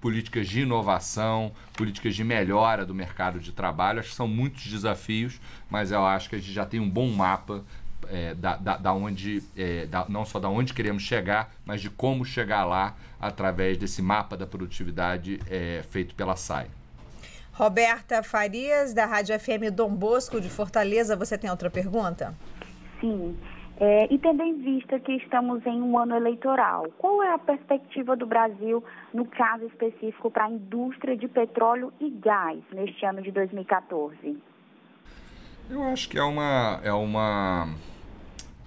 políticas de inovação, políticas de melhora do mercado de trabalho. Acho que são muitos desafios, mas eu acho que a gente já tem um bom mapa é, da, da, da, onde, é, da, não só da onde queremos chegar, mas de como chegar lá através desse mapa da produtividade é, feito pela SAI. Roberta Farias, da Rádio FM Dom Bosco de Fortaleza, você tem outra pergunta? Sim. É, e tendo em vista que estamos em um ano eleitoral, qual é a perspectiva do Brasil, no caso específico, para a indústria de petróleo e gás neste ano de 2014? Eu acho que é uma, é uma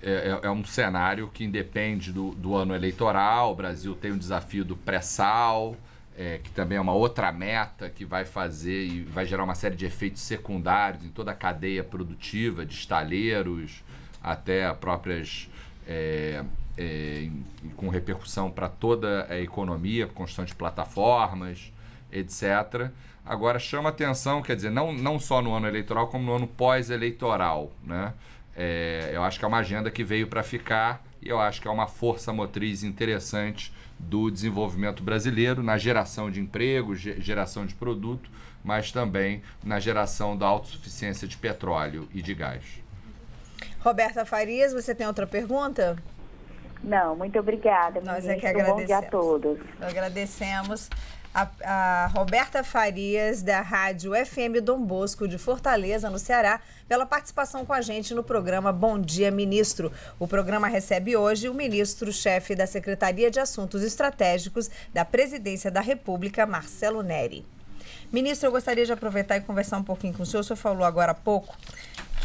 é, é, é, um cenário que independe do, do, ano eleitoral. O Brasil tem o desafio do pré-sal, é, que também é uma outra meta que vai fazer e vai gerar uma série de efeitos secundários em toda a cadeia produtiva, de estaleiros até próprias. É, é com repercussão para toda a economia, constante plataformas, etc. Agora chama atenção, quer dizer, não, não só no ano eleitoral, como no ano pós-eleitoral, né? É, eu acho que é uma agenda que veio para ficar e eu acho que é uma força motriz interessante do desenvolvimento brasileiro na geração de emprego, geração de produto, mas também na geração da autossuficiência de petróleo e de gás. Roberta Farias, você tem outra pergunta? Não, muito obrigada. Nós é que agradecemos. Bom dia a todos. Agradecemos. A, a, Roberta Farias, da Rádio FM Dom Bosco, de Fortaleza, no Ceará, pela participação com a gente no programa Bom Dia Ministro. O programa recebe hoje o ministro-chefe da Secretaria de Assuntos Estratégicos da Presidência da República, Marcelo Neri. Ministro, eu gostaria de aproveitar e conversar um pouquinho com o senhor. O senhor falou agora há pouco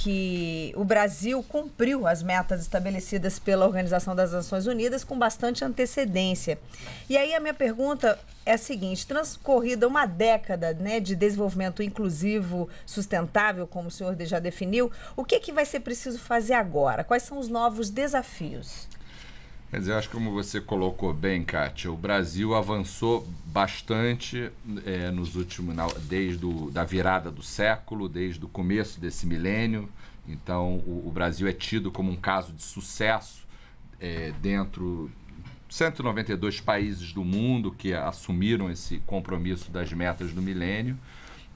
que o Brasil cumpriu as metas estabelecidas pela Organização das Nações Unidas com bastante antecedência. E aí a minha pergunta é a seguinte: transcorrida uma década né, de desenvolvimento inclusivo, sustentável, como o senhor já definiu, o que, é que vai ser preciso fazer agora? Quais são os novos desafios? Quer dizer, eu acho que como você colocou bem, Kátia, o Brasil avançou bastante é, nos últimos, na, desde o, da virada do século, desde o começo desse milênio. Então, o, o Brasil é tido como um caso de sucesso é, dentro 192 países do mundo que assumiram esse compromisso das metas do milênio.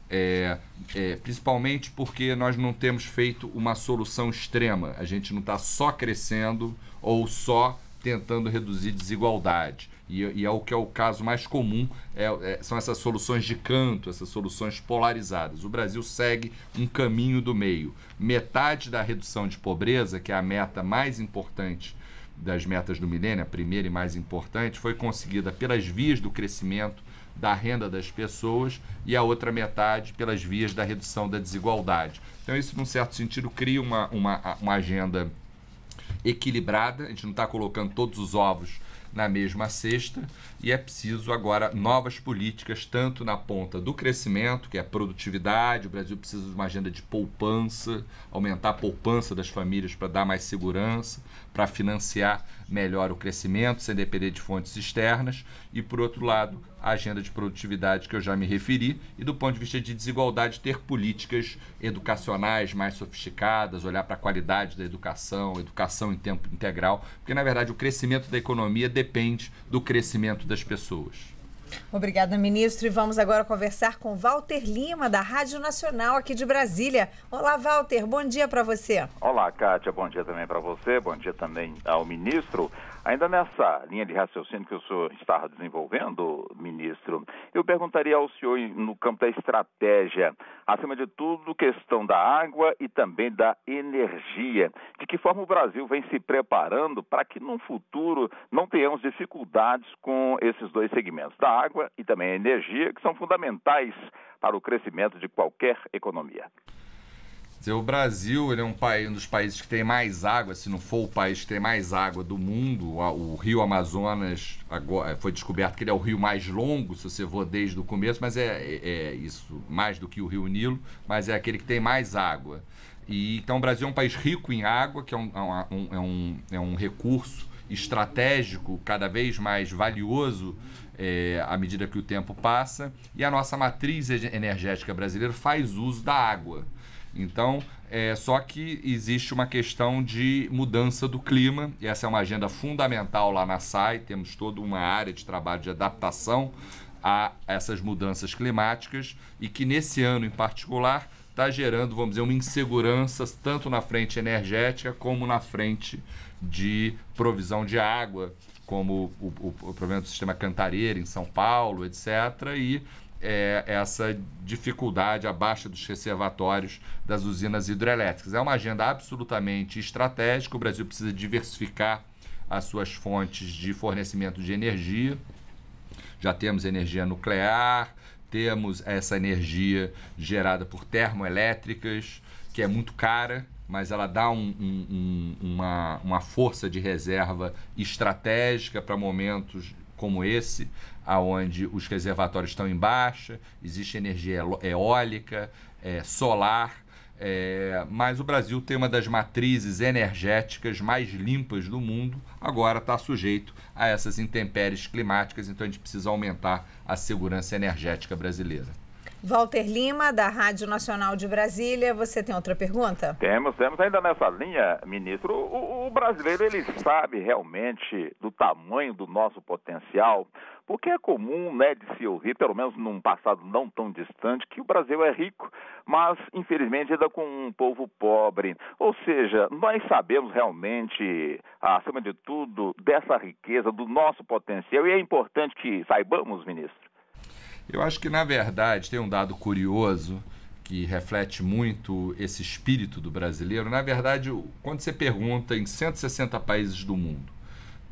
É, é, principalmente porque nós não temos feito uma solução extrema. A gente não está só crescendo ou só tentando reduzir desigualdade. E, e, é o que é o caso mais comum, é, é, são essas soluções de canto, essas soluções polarizadas. O Brasil segue um caminho do meio. Metade da redução de pobreza, que é a meta mais importante das metas do milênio, a primeira e mais importante, foi conseguida pelas vias do crescimento da renda das pessoas e a outra metade pelas vias da redução da desigualdade. Então, isso, num certo sentido, cria uma, uma, uma agenda equilibrada, a gente não está colocando todos os ovos na mesma cesta e é preciso agora novas políticas, tanto na ponta do crescimento, que é a produtividade, o Brasil precisa de uma agenda de poupança, aumentar a poupança das famílias para dar mais segurança, para financiar melhor o crescimento, sem depender de fontes externas, e, por outro lado, a agenda de produtividade que eu já me referi, e do ponto de vista de desigualdade, ter políticas educacionais mais sofisticadas, olhar para a qualidade da educação, educação em tempo integral, porque, na verdade, o crescimento da economia depende do crescimento das pessoas. Obrigada, ministro. E vamos agora conversar com Walter Lima, da Rádio Nacional aqui de Brasília. Olá, Walter, bom dia para você. Olá, Kátia, bom dia também para você, bom dia também ao ministro. Ainda nessa linha de raciocínio que o senhor estava desenvolvendo, ministro, eu perguntaria ao senhor, no campo da estratégia, acima de tudo, questão da água e também da energia. De que forma o Brasil vem se preparando para que no futuro não tenhamos dificuldades com esses dois segmentos, da água e também a energia, que são fundamentais para o crescimento de qualquer economia. O Brasil ele é um, país, um dos países que tem mais água, se não for o país que tem mais água do mundo. O Rio Amazonas agora, é, foi descoberto que ele é o rio mais longo, se você for desde o começo, mas é, é, é isso, mais do que o Rio Nilo, mas é aquele que tem mais água. E, então o Brasil é um país rico em água, que é um, é um, é um, é um recurso estratégico cada vez mais valioso é, à medida que o tempo passa. E a nossa matriz energética brasileira faz uso da água. Então, é, só que existe uma questão de mudança do clima, e essa é uma agenda fundamental lá na SAI, temos toda uma área de trabalho de adaptação a essas mudanças climáticas, e que nesse ano em particular está gerando, vamos dizer, uma insegurança tanto na frente energética como na frente de provisão de água, como o, o, o problema do sistema cantareira em São Paulo, etc. E é, essa dificuldade, a baixa dos reservatórios das usinas hidrelétricas. É uma agenda absolutamente estratégica, o Brasil precisa diversificar as suas fontes de fornecimento de energia. Já temos energia nuclear, temos essa energia gerada por termoelétricas, que é muito cara, mas ela dá um, um, um, uma, uma força de reserva estratégica para momentos como esse, aonde os reservatórios estão em baixa, existe energia eólica, é, solar, é, mas o Brasil tem uma das matrizes energéticas mais limpas do mundo, agora está sujeito a essas intempéries climáticas, então a gente precisa aumentar a segurança energética brasileira. Walter Lima, da Rádio Nacional de Brasília, você tem outra pergunta? Temos, temos ainda nessa linha, ministro. O, o, brasileiro ele sabe realmente do tamanho do nosso potencial, porque é comum, né, de se ouvir, pelo menos num passado não tão distante, que o Brasil é rico, mas infelizmente ainda com um povo pobre. Ou seja, nós sabemos realmente, acima de tudo, dessa riqueza do nosso potencial e é importante que saibamos, ministro. Eu acho que, na verdade, tem um dado curioso que reflete muito esse espírito do brasileiro. Na verdade, quando você pergunta em 160 países do mundo,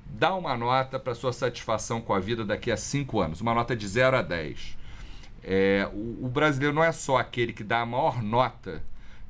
dá uma nota para sua satisfação com a vida daqui a cinco anos, uma nota de 0 a 10. É, o, o, brasileiro não é só aquele que dá a maior nota.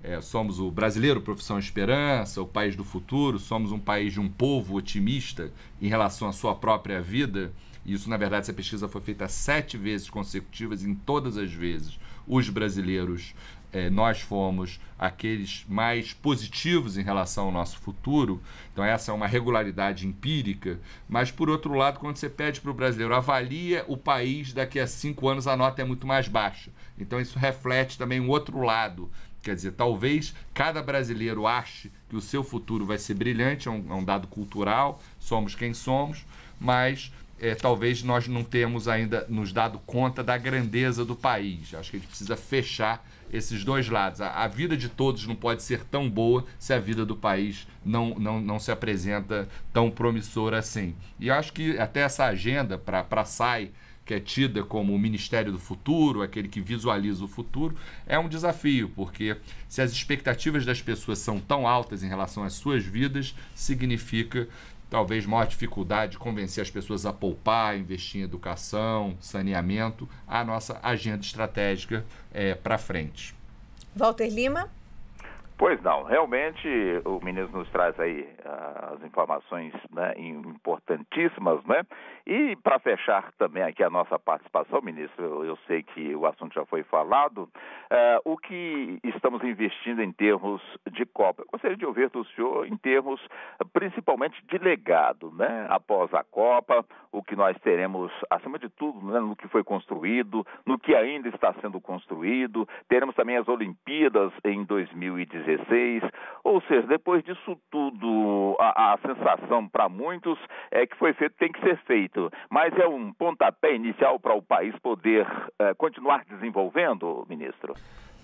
É, somos o brasileiro profissão esperança, o país do futuro, somos um país de um povo otimista em relação à sua própria vida isso, na verdade, essa pesquisa foi feita sete vezes consecutivas, em todas as vezes. Os brasileiros, é, nós fomos aqueles mais positivos em relação ao nosso futuro. Então, essa é uma regularidade empírica. Mas, por outro lado, quando você pede para o brasileiro avalia o país daqui a cinco anos, a nota é muito mais baixa. Então, isso reflete também um outro lado Quer dizer, talvez cada brasileiro ache que o seu futuro vai ser brilhante, é um, é um, dado cultural, somos quem somos, mas é, talvez nós não temos ainda nos dado conta da grandeza do país. Acho que a gente precisa fechar esses dois lados. A, a vida de todos não pode ser tão boa se a vida do país não, não, não se apresenta tão promissora assim. E acho que até essa agenda para SAI, que é tida como o Ministério do Futuro, aquele que visualiza o futuro, é um desafio, porque se as expectativas das pessoas são tão altas em relação às suas vidas, significa talvez maior dificuldade de convencer as pessoas a poupar, investir em educação, saneamento, a nossa agenda estratégica é, para frente. Walter Lima. Pois não, realmente o ministro nos traz aí ah, as informações né, importantíssimas, né? E para fechar também aqui a nossa participação, ministro, eu sei que o assunto já foi falado, uh, o que estamos investindo em termos de Copa? Eu gostaria de ouvir do senhor em termos principalmente de legado, né? Após a Copa, o que nós teremos, acima de tudo, né, no que foi construído, no que ainda está sendo construído, teremos também as Olimpíadas em 2016, ou seja, depois disso tudo, a, a sensação para muitos é que foi feito, tem que ser feito feito, mas é um pontapé inicial para o país poder eh, continuar desenvolvendo, ministro?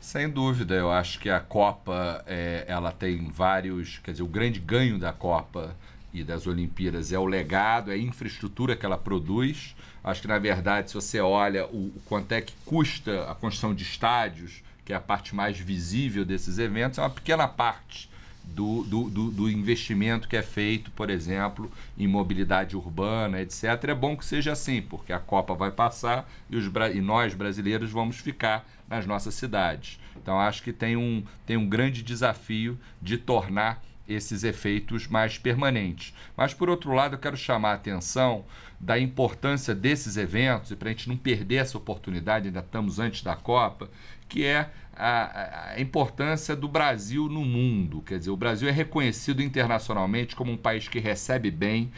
Sem dúvida, eu acho que a Copa é, ela tem vários, quer dizer, o grande ganho da Copa e das Olimpíadas é o legado, é a infraestrutura que ela produz. Acho que na verdade, se você olha o, o quanto é que custa a construção de estádios, que é a parte mais visível desses eventos, é uma pequena parte do, do, do, do, investimento que é feito, por exemplo, em mobilidade urbana, etc. É bom que seja assim, porque a Copa vai passar e, os, e nós brasileiros vamos ficar nas nossas cidades. Então acho que tem um, tem um grande desafio de tornar esses efeitos mais permanentes. Mas, por outro lado, eu quero chamar a atenção da importância desses eventos, e para a gente não perder essa oportunidade, ainda estamos antes da Copa, que é a, a, importância do Brasil no mundo. Quer dizer, o Brasil é reconhecido internacionalmente como um país que recebe bem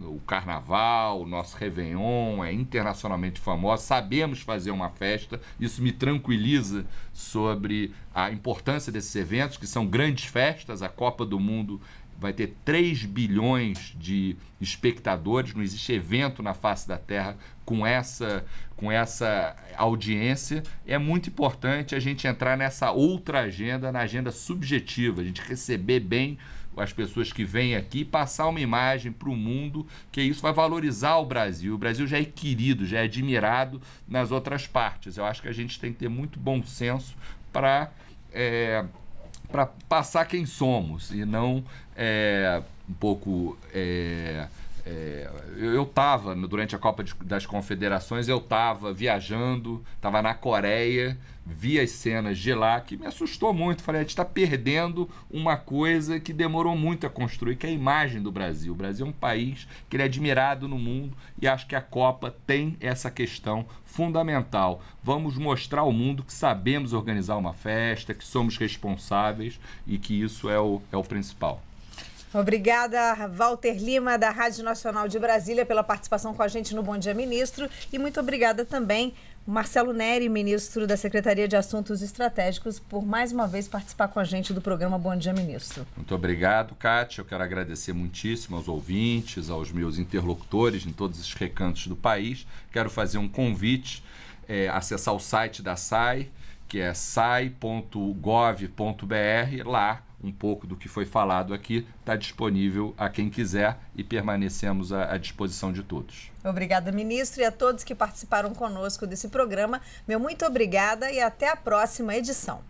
o carnaval, o nosso Réveillon, é internacionalmente famoso, sabemos fazer uma festa, isso me tranquiliza sobre a importância desses eventos, que são grandes festas, a Copa do Mundo vai ter 3 bilhões de espectadores, não existe evento na face da Terra com essa, com essa audiência, é muito importante a gente entrar nessa outra agenda, na agenda subjetiva, a gente receber bem as pessoas que vêm aqui, passar uma imagem para o mundo, que isso vai valorizar o Brasil. O Brasil já é querido, já é admirado nas outras partes. Eu acho que a gente tem que ter muito bom senso para é, para passar quem somos e não é, um pouco é, é, eu estava, durante a Copa das Confederações, eu estava viajando, estava na Coreia, vi as cenas de lá, que me assustou muito. Falei, a gente está perdendo uma coisa que demorou muito a construir, que é a imagem do Brasil. O Brasil é um país que ele é admirado no mundo e acho que a Copa tem essa questão fundamental. Vamos mostrar ao mundo que sabemos organizar uma festa, que somos responsáveis e que isso é o, é o principal. Obrigada, Walter Lima, da Rádio Nacional de Brasília, pela participação com a gente no Bom Dia Ministro. E muito obrigada também, Marcelo Neri, ministro da Secretaria de Assuntos Estratégicos, por mais uma vez participar com a gente do programa Bom Dia Ministro. Muito obrigado, Kátia. Eu quero agradecer muitíssimo aos ouvintes, aos meus interlocutores em todos os recantos do país. Quero fazer um convite, é, acessar o site da SAI, que é sai.gov.br. Lá um pouco do que foi falado aqui, está disponível a quem quiser e permanecemos à, à disposição de todos. Obrigada, ministro, e a todos que participaram conosco desse programa. Meu muito obrigada e até a próxima edição.